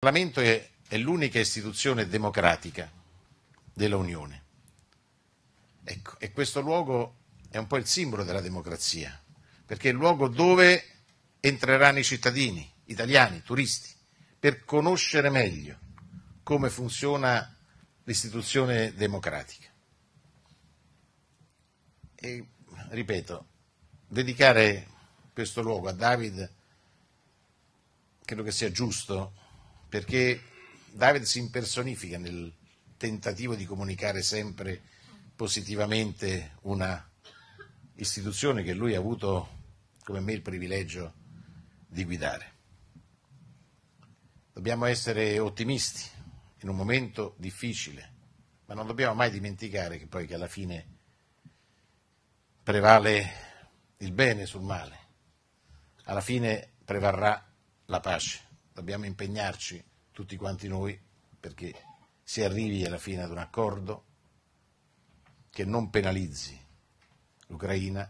Il Parlamento è, è l'unica istituzione democratica dell'Unione. Ecco, e questo luogo è un po' il simbolo della democrazia, perché è il luogo dove entreranno i cittadini, italiani, turisti, per conoscere meglio come funziona l'istituzione democratica. E, ripeto, dedicare questo luogo a David credo che sia giusto perché David si impersonifica nel tentativo di comunicare sempre positivamente una istituzione che lui ha avuto come me il privilegio di guidare. Dobbiamo essere ottimisti in un momento difficile, ma non dobbiamo mai dimenticare che poi che alla fine prevale il bene sul male, alla fine prevarrà la pace dobbiamo impegnarci tutti quanti noi perché si arrivi alla fine ad un accordo che non penalizzi l'Ucraina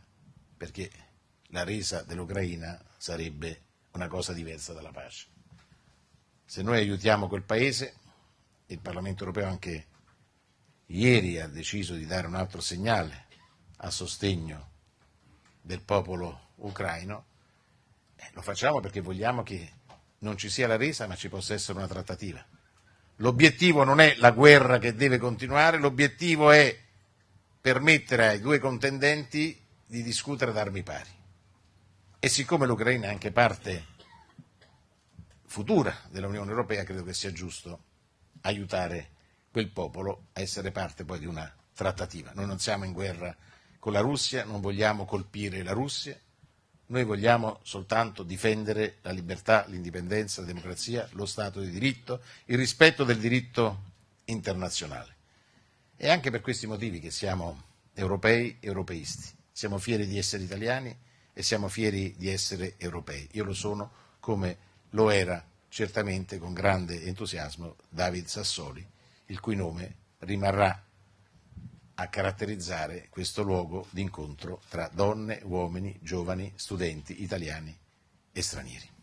perché la resa dell'Ucraina sarebbe una cosa diversa dalla pace. Se noi aiutiamo quel paese, il Parlamento europeo anche ieri ha deciso di dare un altro segnale a sostegno del popolo ucraino, eh, lo facciamo perché vogliamo che non ci sia la resa, ma ci possa essere una trattativa. L'obiettivo non è la guerra che deve continuare, l'obiettivo è permettere ai due contendenti di discutere ad armi pari. E siccome l'Ucraina è anche parte futura dell'Unione Europea, credo che sia giusto aiutare quel popolo a essere parte poi di una trattativa. Noi non siamo in guerra con la Russia, non vogliamo colpire la Russia, noi vogliamo soltanto difendere la libertà, l'indipendenza, la democrazia, lo Stato di diritto, il rispetto del diritto internazionale. È anche per questi motivi che siamo europei, europeisti. Siamo fieri di essere italiani e siamo fieri di essere europei. Io lo sono come lo era certamente con grande entusiasmo David Sassoli, il cui nome rimarrà a caratterizzare questo luogo d'incontro tra donne, uomini, giovani, studenti italiani e stranieri.